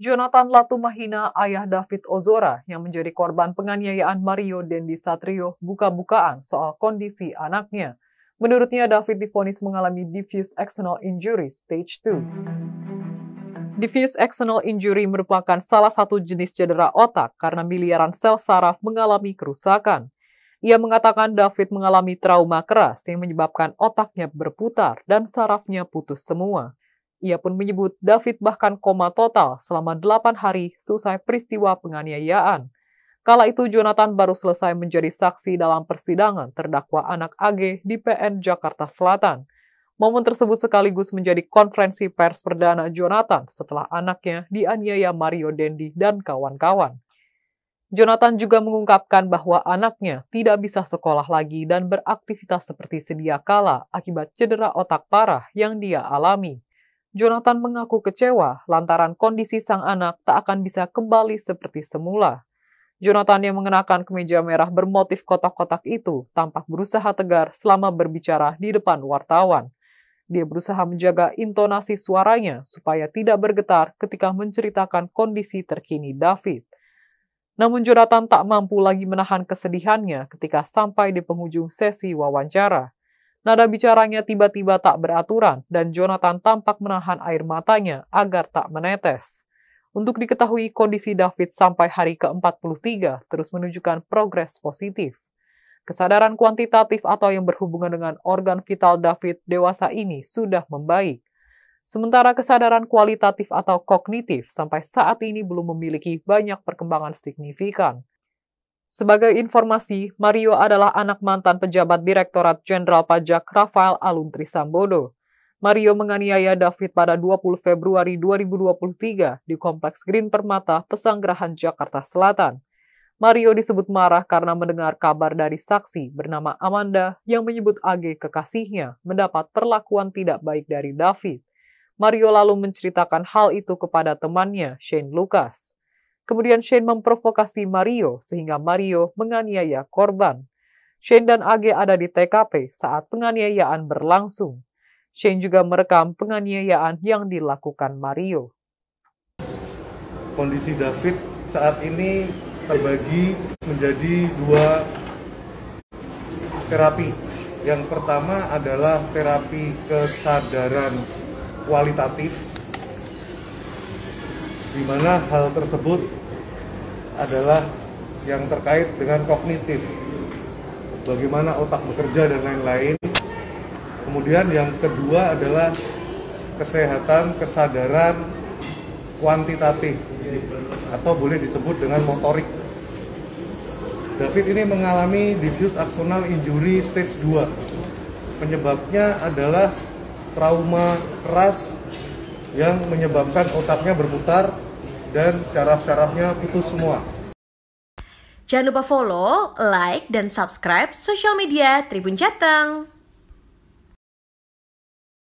Jonathan Latumahina, ayah David Ozora, yang menjadi korban penganiayaan Mario Dendi Satrio, buka-bukaan soal kondisi anaknya. Menurutnya, David difonis mengalami diffuse external injury stage 2. Diffuse external injury merupakan salah satu jenis cedera otak karena miliaran sel saraf mengalami kerusakan. Ia mengatakan David mengalami trauma keras yang menyebabkan otaknya berputar dan sarafnya putus semua. Ia pun menyebut David bahkan koma total selama delapan hari selesai peristiwa penganiayaan. Kala itu Jonathan baru selesai menjadi saksi dalam persidangan terdakwa anak AG di PN Jakarta Selatan. Momen tersebut sekaligus menjadi konferensi pers perdana Jonathan setelah anaknya dianiaya Mario Dendi dan kawan-kawan. Jonathan juga mengungkapkan bahwa anaknya tidak bisa sekolah lagi dan beraktivitas seperti sedia kala akibat cedera otak parah yang dia alami. Jonathan mengaku kecewa lantaran kondisi sang anak tak akan bisa kembali seperti semula. Jonathan yang mengenakan kemeja merah bermotif kotak-kotak itu tampak berusaha tegar selama berbicara di depan wartawan. Dia berusaha menjaga intonasi suaranya supaya tidak bergetar ketika menceritakan kondisi terkini David. Namun Jonathan tak mampu lagi menahan kesedihannya ketika sampai di penghujung sesi wawancara. Nada bicaranya tiba-tiba tak beraturan dan Jonathan tampak menahan air matanya agar tak menetes. Untuk diketahui kondisi David sampai hari ke-43 terus menunjukkan progres positif. Kesadaran kuantitatif atau yang berhubungan dengan organ vital David dewasa ini sudah membaik. Sementara kesadaran kualitatif atau kognitif sampai saat ini belum memiliki banyak perkembangan signifikan. Sebagai informasi, Mario adalah anak mantan pejabat Direktorat Jenderal Pajak Rafael Aluntri Sambodo. Mario menganiaya David pada 20 Februari 2023 di Kompleks Green Permata, Pesanggerahan, Jakarta Selatan. Mario disebut marah karena mendengar kabar dari saksi bernama Amanda yang menyebut AG kekasihnya mendapat perlakuan tidak baik dari David. Mario lalu menceritakan hal itu kepada temannya, Shane Lucas. Kemudian Shane memprovokasi Mario sehingga Mario menganiaya korban. Shane dan AG ada di TKP saat penganiayaan berlangsung. Shane juga merekam penganiayaan yang dilakukan Mario. Kondisi David saat ini terbagi menjadi dua terapi. Yang pertama adalah terapi kesadaran kualitatif di mana hal tersebut adalah yang terkait dengan kognitif bagaimana otak bekerja dan lain-lain kemudian yang kedua adalah kesehatan kesadaran kuantitatif atau boleh disebut dengan motorik David ini mengalami diffuse axonal injury stage 2 penyebabnya adalah trauma keras yang menyebabkan otaknya berputar dan syaraf-syarafnya putus semua. Jangan lupa follow, like, dan subscribe sosial media Tribun Jateng.